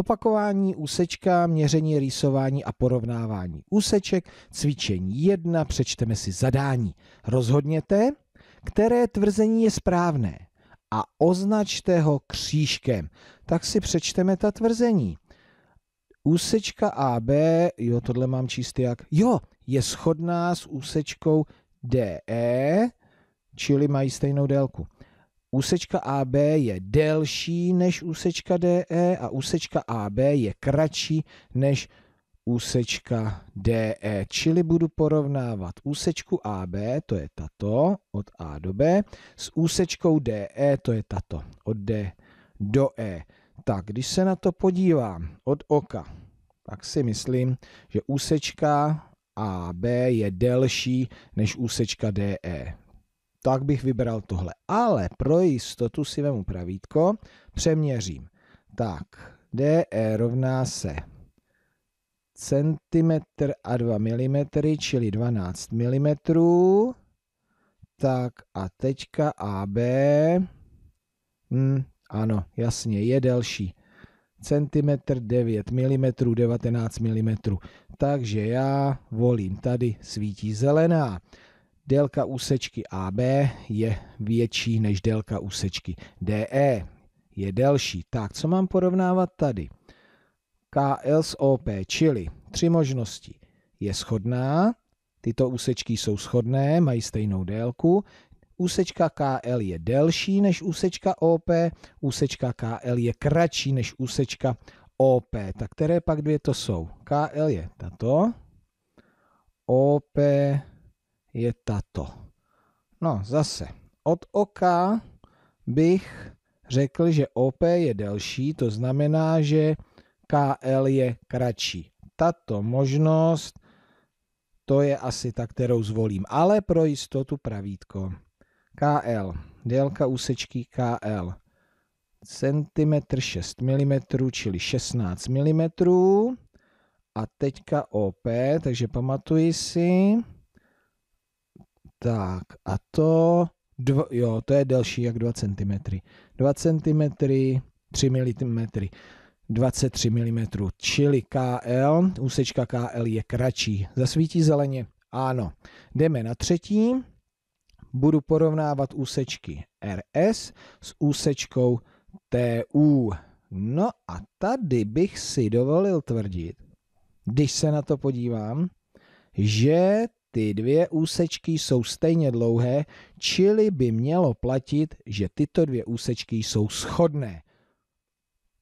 Opakování, úsečka, měření, rýsování a porovnávání úseček, cvičení 1, přečteme si zadání. Rozhodněte, které tvrzení je správné a označte ho křížkem. Tak si přečteme ta tvrzení. Úsečka AB, jo, tohle mám číst jak, jo, je shodná s úsečkou DE, čili mají stejnou délku. Úsečka AB je delší než úsečka DE a úsečka AB je kratší než úsečka DE, čili budu porovnávat úsečku AB, to je tato, od A do B, s úsečkou DE, to je tato, od D do E. Tak, když se na to podívám od oka, tak si myslím, že úsečka AB je delší než úsečka DE tak bych vybral tohle. Ale pro jistotu si vemu pravítko, přeměřím. Tak, DE rovná se centimetr a 2 mm, čili 12 mm. Tak a teďka AB. Hm, ano, jasně, je delší. Centimetr 9 mm, 19 mm. Takže já volím, tady svítí zelená. Délka úsečky AB je větší než délka úsečky DE. Je delší. Tak, co mám porovnávat tady? KL s OP, čili tři možnosti. Je schodná? tyto úsečky jsou schodné, mají stejnou délku. Úsečka KL je delší než úsečka OP, úsečka KL je kratší než úsečka OP. Tak které pak dvě to jsou? KL je tato, OP je tato. No zase, od oka bych řekl, že OP je delší, to znamená, že KL je kratší. Tato možnost, to je asi ta, kterou zvolím, ale pro jistotu pravítko. KL, délka úsečky KL, centimetr 6 mm, čili 16 mm. A teďka OP, takže pamatuji si, tak a to, dv, jo, to je delší jak 2 cm. 2 cm, 3 mm. 23 mm, čili KL, úsečka KL je kratší. Zasvítí zeleně? Ano. Jdeme na třetí. Budu porovnávat úsečky RS s úsečkou TU. No a tady bych si dovolil tvrdit, když se na to podívám, že ty dvě úsečky jsou stejně dlouhé, čili by mělo platit, že tyto dvě úsečky jsou shodné.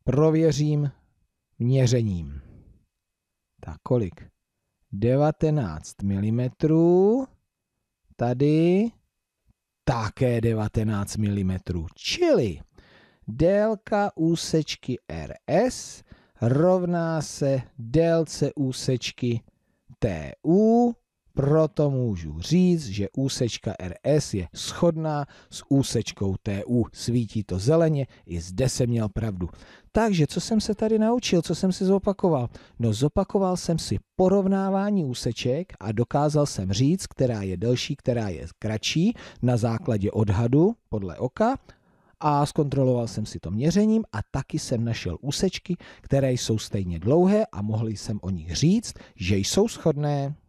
Prověřím měřením. Tak kolik? 19 mm. Tady také 19 mm. Čili délka úsečky RS rovná se délce úsečky TU proto můžu říct, že úsečka RS je shodná s úsečkou TU. Svítí to zeleně, i zde jsem měl pravdu. Takže co jsem se tady naučil, co jsem si zopakoval? No zopakoval jsem si porovnávání úseček a dokázal jsem říct, která je delší, která je kratší na základě odhadu podle oka a zkontroloval jsem si to měřením a taky jsem našel úsečky, které jsou stejně dlouhé a mohli jsem o nich říct, že jsou shodné.